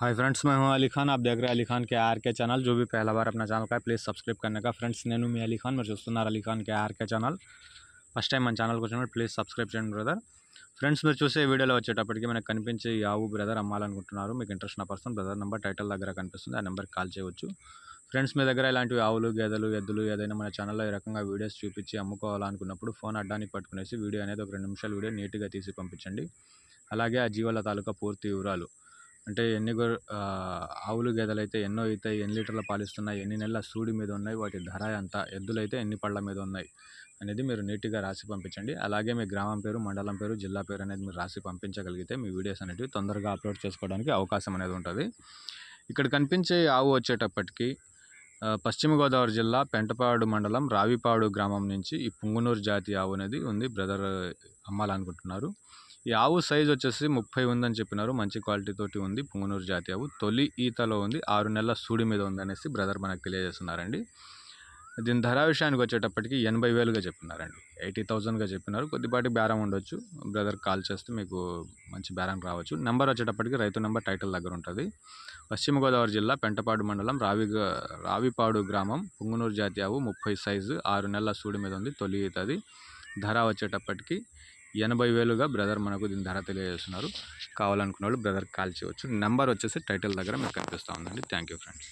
hi friends मैं हूं अली खान आप देख रहे हैं अली खान के आर के चैनल जो भी पहला बार अपना चैनल का है प्लीज़ सब्सक्राइब करने का ఫ్రెండ్స్ నేను మీ అలీ ఖాన్ మీరు చూస్తున్నారు Ali Khan K RK channel first time మన ఛానల్కి వచ్చినప్పుడు ప్లీజ్ సబ్స్క్రైబ్ చేయండి బ్రదర్ ఫ్రెండ్స్ మీరు చూసే వీడియోలో వచ్చేటప్పటికి మనకు కనిపించే ఈ ఆవు బ్రదర్ అమ్మాలనుకుంటున్నారు మీకు ఇంట్రెస్ట్ ఉన్న పర్సన్ బ్రదర్ నెంబర్ టైటిల్ దగ్గర కనిపిస్తుంది ఆ నెంబర్ కాల్ చేయవచ్చు ఫ్రెండ్స్ మీ దగ్గర ఇలాంటివి ఆవులు గేదెలు ఎద్దులు ఏదైనా మన ఛానల్లో ఈ రకంగా వీడియోస్ చూపించి అమ్ముకోవాలనుకున్నప్పుడు ఫోన్ అడ్డానికి పట్టుకునేసి వీడియో అనేది ఒక రెండు నిమిషాల వీడియో నీట్గా తీసి పంపించండి అలాగే ఆ జీవాల తాలూకా పూర్తి వివరాలు అంటే ఎన్ని గొ ఆవులు గేదెలు అయితే ఎన్నో అవుతాయి ఎన్ని లీటర్ల పాలిస్తున్నాయి ఎన్ని నెలల సూడి మీద ఉన్నాయి వాటి ధర ఎంత ఎద్దులు అయితే ఎన్ని పళ్ళ మీద ఉన్నాయి అనేది మీరు నీట్గా రాసి పంపించండి అలాగే మీ గ్రామం పేరు మండలం పేరు జిల్లా పేరు అనేది మీరు రాసి పంపించగలిగితే మీ వీడియోస్ అనేవి తొందరగా అప్లోడ్ చేసుకోవడానికి అవకాశం అనేది ఉంటుంది ఇక్కడ కనిపించే ఆవు వచ్చేటప్పటికి పశ్చిమ గోదావరి జిల్లా పెంటపాడు మండలం రావిపాడు గ్రామం నుంచి ఈ పుంగునూరు జాతి ఆవు అనేది ఉంది బ్రదర్ అమ్మాలనుకుంటున్నారు ఈ ఆవు సైజ్ వచ్చేసి ముప్పై ఉందని చెప్పినారు మంచి క్వాలిటీ తోటి ఉంది పుంగనూరు జాతి ఆవు తొలి ఈతలో ఉంది ఆరు నెలల సూడి మీద ఉందనేసి బ్రదర్ మనకు తెలియజేస్తున్నారండి దీని ధర విషయానికి వచ్చేటప్పటికి ఎనభై వేలుగా చెప్పినారండి ఎయిటీ థౌజండ్గా చెప్పినారు కొద్దిపాటి బేరం ఉండొచ్చు బ్రదర్ కాల్ చేస్తే మీకు మంచి బేరం రావచ్చు నెంబర్ వచ్చేటప్పటికి రైతు నెంబర్ టైటిల్ దగ్గర ఉంటుంది పశ్చిమ గోదావరి జిల్లా పెంటపాడు మండలం రావి రావిపాడు గ్రామం పుంగునూరు జాతి ఆవు ముప్పై సైజు ఆరు నెలల సూడి మీద ఉంది తొలి ఈతది ధర వచ్చేటప్పటికి ఎనభై వేలుగా బ్రదర్ మనకు దీని ధర తెలియజేస్తున్నారు కావాలనుకున్న వాళ్ళు బ్రదర్కి కాల్ చేయవచ్చు నెంబర్ వచ్చేసి టైటిల్ దగ్గర మీకు కనిపిస్తూ ఉందండి థ్యాంక్ యూ ఫ్రెండ్స్